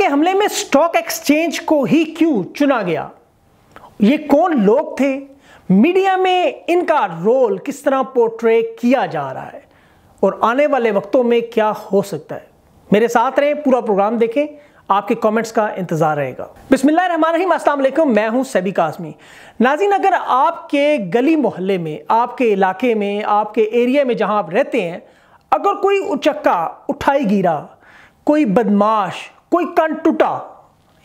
के हमले में स्टॉक एक्सचेंज को ही क्यों चुना गया ये कौन लोग थे मीडिया में इनका रोल किस तरह पोर्ट्रे किया जा रहा है और आने वाले वक्तों में क्या हो सकता है मेरे साथ रहें पूरा प्रोग्राम देखें आपके कमेंट्स का इंतजार रहेगा बिस्मिल्लाम अस्सलाम मैं हूं सैबी काजमी नाजीन अगर आपके गली मोहल्ले में आपके इलाके में आपके एरिया में जहां आप रहते हैं अगर कोई उचक्का उठाई गिरा कोई बदमाश कोई कन टूटा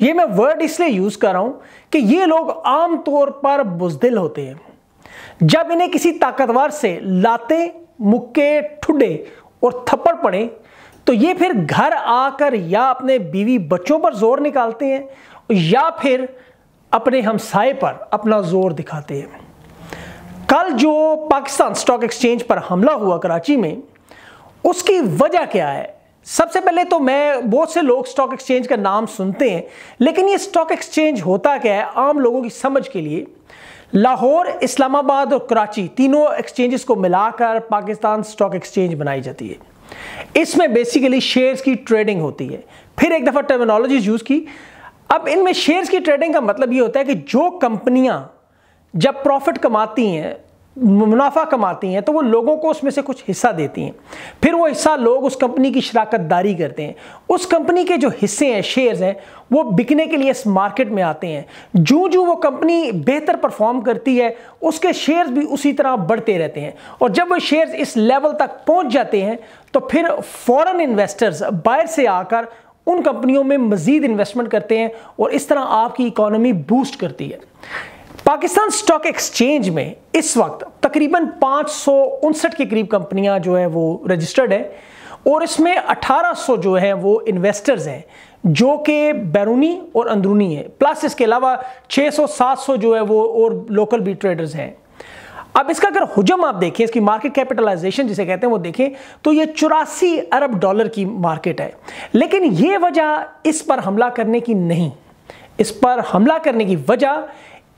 ये मैं वर्ड इसलिए यूज कर रहा हूं कि ये लोग आमतौर पर बुजदिल होते हैं जब इन्हें किसी ताकतवर से लाते मुक्के ठुडे और थप्पड़ पड़े तो ये फिर घर आकर या अपने बीवी बच्चों पर जोर निकालते हैं या फिर अपने हमसाए पर अपना जोर दिखाते हैं कल जो पाकिस्तान स्टॉक एक्सचेंज पर हमला हुआ कराची में उसकी वजह क्या है सबसे पहले तो मैं बहुत से लोग स्टॉक एक्सचेंज का नाम सुनते हैं लेकिन ये स्टॉक एक्सचेंज होता क्या है आम लोगों की समझ के लिए लाहौर इस्लामाबाद और कराची तीनों एक्सचेंजेस को मिलाकर पाकिस्तान स्टॉक एक्सचेंज बनाई जाती है इसमें बेसिकली शेयर्स की ट्रेडिंग होती है फिर एक दफ़ा टर्मिनोलॉजी यूज़ की अब इनमें शेयर्स की ट्रेडिंग का मतलब ये होता है कि जो कंपनियां जब प्रॉफिट कमाती हैं मुनाफा कमाती हैं तो वो लोगों को उसमें से कुछ हिस्सा देती हैं फिर वो हिस्सा लोग उस कंपनी की शराकत दारी करते हैं उस कंपनी के जो हिस्से हैं शेयर्स हैं वो बिकने के लिए इस मार्केट में आते हैं जो जो वो कंपनी बेहतर परफॉर्म करती है उसके शेयर्स भी उसी तरह बढ़ते रहते हैं और जब वो शेयर्स इस लेवल तक पहुँच जाते हैं तो फिर फॉरन इन्वेस्टर्स बाहर से आकर उन कंपनियों में मज़ीद इन्वेस्टमेंट करते हैं और इस तरह आपकी इकोनॉमी बूस्ट करती है पाकिस्तान स्टॉक एक्सचेंज में इस वक्त तकरीबन पाँच के करीब कंपनियां जो है वो रजिस्टर्ड है और इसमें 1800 जो है वो इन्वेस्टर्स हैं जो कि बैरूनी और अंदरूनी है प्लस इसके अलावा 600-700 जो है वो और लोकल भी ट्रेडर्स हैं अब इसका अगर हुजम आप देखें इसकी मार्केट कैपिटलाइजेशन जिसे कहते हैं वो देखें तो ये चौरासी अरब डॉलर की मार्केट है लेकिन ये वजह इस पर हमला करने की नहीं इस पर हमला करने की वजह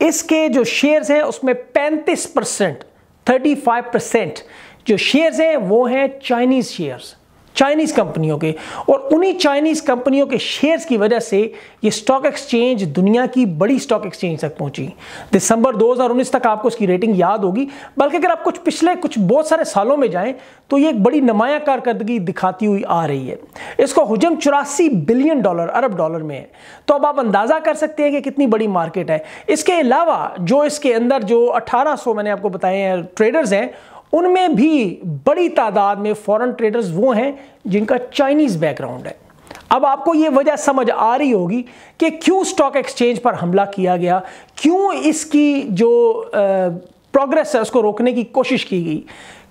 इसके जो शेयर्स हैं उसमें 35 परसेंट थर्टी परसेंट जो शेयर्स हैं वो हैं चाइनीज़ शेयर्स चाइनीज़ कंपनियों के और उन्हीं चाइनीज़ कंपनियों के शेयर्स की वजह से ये स्टॉक एक्सचेंज दुनिया की बड़ी स्टॉक एक्सचेंज तक पहुंची दिसंबर 2019 तक आपको इसकी रेटिंग याद होगी बल्कि अगर आप कुछ पिछले कुछ बहुत सारे सालों में जाएं तो ये एक बड़ी नमाया कारकर्दगी दिखाती हुई आ रही है इसका हजम चौरासी बिलियन डॉलर अरब डॉलर में है तो अब आप अंदाज़ा कर सकते हैं कि कितनी बड़ी मार्केट है इसके अलावा जो इसके अंदर जो 1800 मैंने आपको बताए हैं ट्रेडर्स हैं उनमें भी बड़ी तादाद में फॉरेन ट्रेडर्स वो हैं जिनका चाइनीज़ बैकग्राउंड है अब आपको ये वजह समझ आ रही होगी कि क्यों स्टॉक एक्सचेंज पर हमला किया गया क्यों इसकी जो प्रोग्रेस है उसको रोकने की कोशिश की गई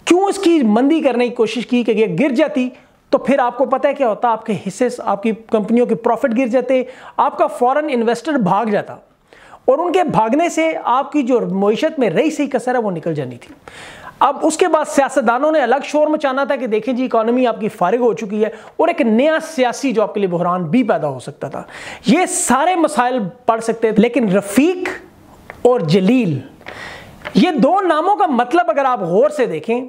क्यों इसकी मंदी करने की कोशिश की कि गिर जाती तो फिर आपको पता है क्या होता आपके हिस्से आपकी कंपनियों के प्रॉफिट गिर जाते आपका फॉरेन इन्वेस्टर भाग जाता और उनके भागने से आपकी जो मीशत में रही सही कसर है वो निकल जानी थी अब उसके बाद सियासतदानों ने अलग शोर मचाना था कि देखें जी इकोनॉमी आपकी फारिग हो चुकी है और एक नया सियासी जो आपके लिए बहरान भी पैदा हो सकता था ये सारे मसाइल पढ़ सकते थे लेकिन रफीक और जलील ये दो नामों का मतलब अगर आप गौर से देखें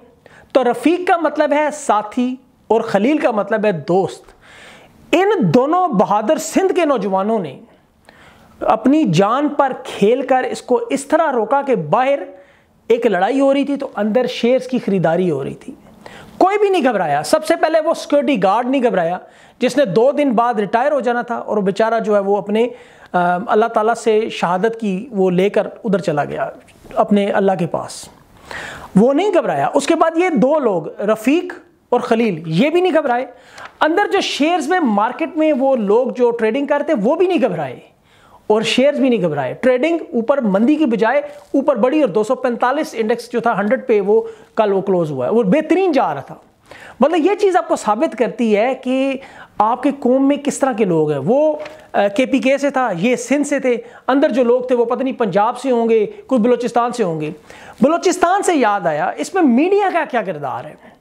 तो रफीक का मतलब है साथी और खलील का मतलब है दोस्त इन दोनों बहादुर सिंध के नौजवानों ने अपनी जान पर खेलकर इसको इस तरह रोका कि बाहर एक लड़ाई हो रही थी तो अंदर शेयर्स की खरीदारी हो रही थी कोई भी नहीं घबराया सबसे पहले वो सिक्योरिटी गार्ड नहीं घबराया जिसने दो दिन बाद रिटायर हो जाना था और बेचारा जो है वो अपने अल्लाह ताला से शहादत की वो लेकर उधर चला गया अपने अल्लाह के पास वो नहीं घबराया उसके बाद ये दो लोग रफ़ीक और खलील ये भी नहीं घबराए अंदर जो शेयर्स में मार्केट में वो लोग जो ट्रेडिंग करते वो भी नहीं घबराए और शेयर्स भी नहीं घबराए ट्रेडिंग ऊपर मंदी की बजाय ऊपर बढ़ी और 245 इंडेक्स जो था 100 पे वो कल वो क्लोज हुआ है वो बेहतरीन जा रहा था मतलब ये चीज़ आपको साबित करती है कि आपके कौम में किस तरह के लोग हैं वो के पी के से था ये सिंध से थे अंदर जो लोग थे वो पता नहीं पंजाब से होंगे कोई बलोचिस्तान से होंगे बलोचिस्तान से याद आया इसमें मीडिया का क्या किरदार है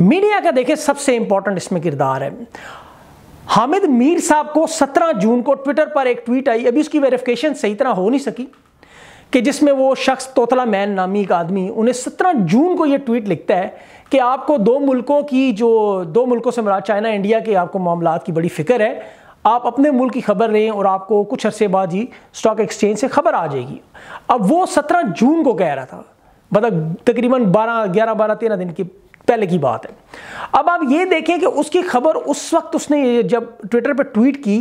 मीडिया का देखें सबसे इंपॉर्टेंट इसमें किरदार है हामिद मीर साहब को 17 जून को ट्विटर पर एक ट्वीट आई अभी उसकी वेरिफिकेशन सही तरह हो नहीं सकी कि जिसमें वो शख्स तोतला मैन नामी एक आदमी उन्हें 17 जून को ये ट्वीट लिखता है कि आपको दो मुल्कों की जो दो मुल्कों से मरा चाइना इंडिया के आपको मामला की बड़ी फिक्र है आप अपने मुल्क की खबर लें और आपको कुछ अरसे बाद ही स्टॉक एक्सचेंज से खबर आ जाएगी अब वो सत्रह जून को कह रहा था मतलब तकरीबन बारह ग्यारह बारह तेरह दिन की पहले की बात है अब आप ये देखें कि उसकी खबर उस वक्त उसने जब ट्विटर पर ट्वीट की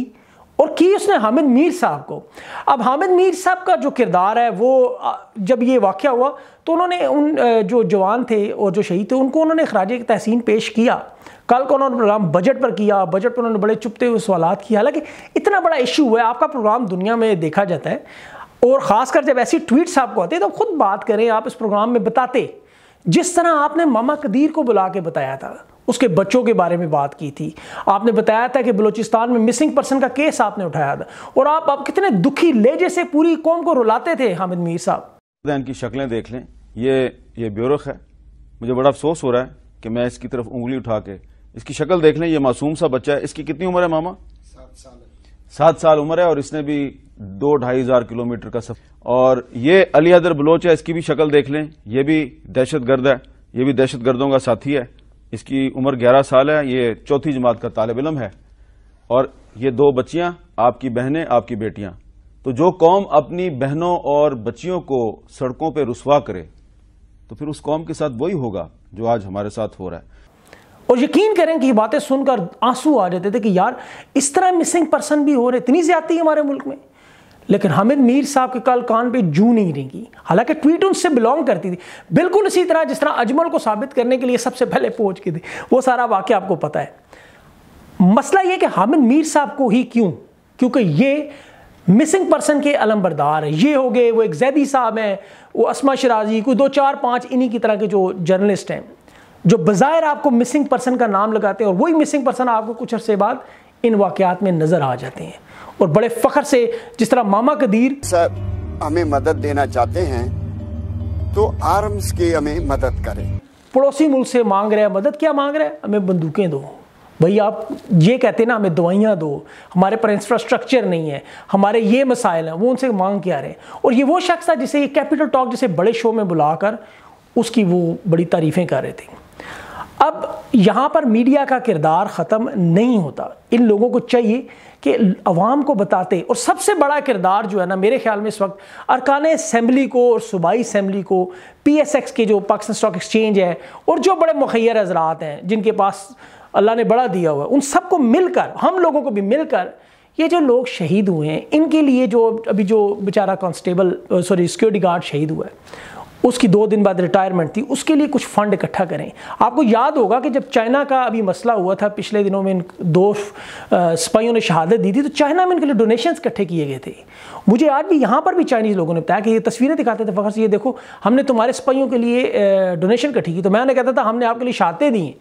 और की उसने हामिद मीर साहब को अब हामिद मीर साहब का जो किरदार है वो जब ये वाक़ हुआ तो उन्होंने उन जो जवान थे और जो शहीद थे उनको उन्होंने खराज तहसीन पेश किया कल का उन्होंने प्रोग्राम बजट पर किया बजट पर उन्होंने बड़े चुपते हुए सवाल किए हालांकि इतना बड़ा इशू हुआ है आपका प्रोग्राम दुनिया में देखा जाता है और कर जब ऐसी ट्वीट्स आपको आते हैं तो खुद बात करें आप इस प्रोग्राम में बताते जिस तरह आपने मामा कदीर को बुला के बताया था उसके बच्चों के बारे में बात की थी आपने बताया था कि बलूचिस्तान में मिसिंग पर्सन का केस आपने उठाया था और आप अब कितने दुखी लेजे से पूरी कौम को रुलाते थे हामिद मीर साहब इनकी शक्लें देख लें ये ये ब्यूरख है मुझे बड़ा अफसोस हो रहा है कि मैं इसकी तरफ उंगली उठा के इसकी शक्ल देख लें ये मासूम सा बच्चा है इसकी कितनी उम्र है मामा सात साल सात साल उम्र है और इसने भी दो ढाई हजार किलोमीटर का सफर और ये अली हदर बलोच है इसकी भी शक्ल देख लें ये भी दहशत गर्द है ये भी दहशत गर्दों का साथी है इसकी उम्र ग्यारह साल है ये चौथी जमात का तालब इलम है और ये दो बच्चियां आपकी बहनें आपकी बेटियां तो जो कौम अपनी बहनों और बच्चियों को सड़कों पर रसवा करे तो फिर उस कौम के साथ वही होगा जो आज हमारे साथ हो रहा है और यकीन करें कि ये बातें सुनकर आंसू आ जाते थे कि यार इस तरह मिसिंग पर्सन भी हो रहे इतनी ज्यादा हमारे मुल्क में लेकिन हामिद मीर साहब के कल कान पे जू नहीं रहेंगी हालांकि ट्वीट उनसे बिलोंग करती थी बिल्कुल इसी तरह जिस तरह अजमल को साबित करने के लिए सबसे पहले पहुंच के थे वो सारा वाक्य आपको पता है मसला ये कि हामिद मीर साहब को ही क्यों क्योंकि ये मिसिंग पर्सन के अलमबरदार ये हो गए वो एक जैदी साहब हैं वो असमा शराजी कोई दो चार पाँच इन्हीं की तरह के जो जर्नलिस्ट हैं जो बज़ाहिर आपको मिसिंग पर्सन का नाम लगाते हैं और वही मिसिंग पर्सन आपको कुछ अरसे बाद इन वाक़ात में नज़र आ जाते हैं और बड़े फखर से जिस तरह मामा कदीर सर हमें मदद देना चाहते हैं तो आर्म्स की हमें मदद करें पड़ोसी मुल्क से मांग रहे हैं मदद क्या मांग रहे हैं हमें बंदूकें दो भाई आप ये कहते ना हमें दवाइयाँ दो हमारे पर इंफ्रास्ट्रक्चर नहीं है हमारे ये मसाइल हैं वो उनसे मांग क्या रहे हैं और ये वो शख्स था जिसे ये कैपिटल टॉक जैसे बड़े शो में बुलाकर उसकी वो बड़ी तारीफ़ें कर रहे थे अब यहाँ पर मीडिया का किरदार ख़त्म नहीं होता इन लोगों को चाहिए कि अवाम को बताते और सबसे बड़ा किरदार जो है ना मेरे ख्याल में इस वक्त अरकान असम्बली को और सूबाई असम्बली को पी एस एक्स के जो पाकिस्तान स्टॉक एक्सचेंज है और जो बड़े मुहैर हजरात हैं जिनके पास अल्लाह ने बड़ा दिया हुआ है उन सबको मिलकर हम लोगों को भी मिलकर ये जो लोग शहीद हुए हैं इनके लिए जो अभी जो बेचारा कॉन्स्टेबल सॉरी सिक्योरिटी गार्ड शहीद हुआ है उसकी दो दिन बाद रिटायरमेंट थी उसके लिए कुछ फंड इकट्ठा करें आपको याद होगा कि जब चाइना का अभी मसला हुआ था पिछले दिनों में इन दो सिपाहियों ने शहादत दी थी तो चाइना में इनके लिए डोनेशंस इकट्ठे किए गए थे मुझे आज भी यहाँ पर भी चाइनीज़ लोगों ने बताया कि ये तस्वीरें दिखाते थे फ़खर से ये देखो हमने तुम्हारे सिपाहियों के लिए डोनेशन इकट्ठी की तो मैंने कहता था हमने आपके लिए शहादतें दी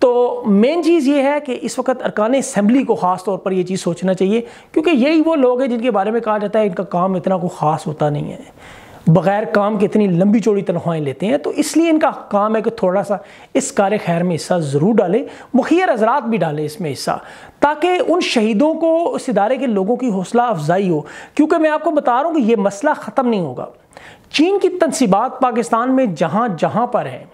तो मेन चीज़ ये है कि इस वक्त अरकान असम्बली को ख़ास तौर पर यह चीज़ सोचना चाहिए क्योंकि यही वो लोग हैं जिनके बारे में कहा जाता है इनका काम इतना कोई ख़ास होता नहीं है बग़ैर काम के इतनी लंबी चौड़ी तनख्वाहें लेते हैं तो इसलिए इनका काम है कि थोड़ा सा इस कार खैर में हिस्सा ज़रूर डालें मुखिया हजरात भी डालें इसमें हिस्सा ताकि उन शहीदों को उस इदारे के लोगों की हौसला अफजाई हो क्योंकि मैं आपको बता रहा हूँ कि ये मसला ख़त्म नहीं होगा चीन की तनसीबात पाकिस्तान में जहाँ जहाँ पर हैं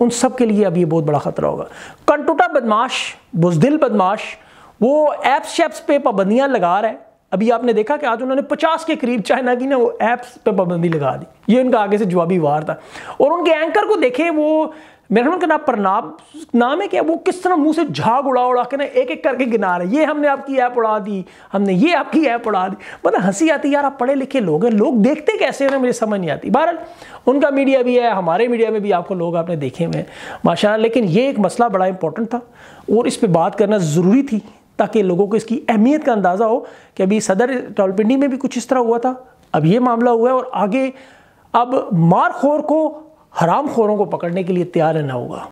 उन सब के लिए अब ये बहुत बड़ा ख़तरा होगा कंटुटा बदमाश बुजदिल बदमाश वो ऐप्स शैप्स पे पाबंदियाँ लगा रहे हैं अभी आपने देखा कि आज उन्होंने 50 के करीब चाइना की ना वो ऐप्स पे पाबंदी लगा दी ये उनका आगे से जवाबी वार था और उनके एंकर को देखे वो मेरे ख्याल उनका नाम प्रणाब नाम है क्या वो किस तरह मुंह से झाग उड़ा उड़ा के ना एक एक करके गिना रहे ये हमने आपकी ऐप उड़ा दी हमने ये आपकी ऐप उड़ा दी मतलब हंसी आती यार आप पढ़े लिखे लोग हैं लोग देखते कैसे हैं मुझे समझ नहीं आती बहरहाल उनका मीडिया भी है हमारे मीडिया में भी आपको लोग आपने देखे हुए हैं माशा लेकिन ये एक मसला बड़ा इंपॉर्टेंट था और इस पर बात करना ज़रूरी थी ताकि लोगों को इसकी अहमियत का अंदाज़ा हो कि अभी सदर टॉलपिंडी में भी कुछ इस तरह हुआ था अब ये मामला हुआ है और आगे अब मारखोर को हराम खोरों को पकड़ने के लिए तैयार रहना होगा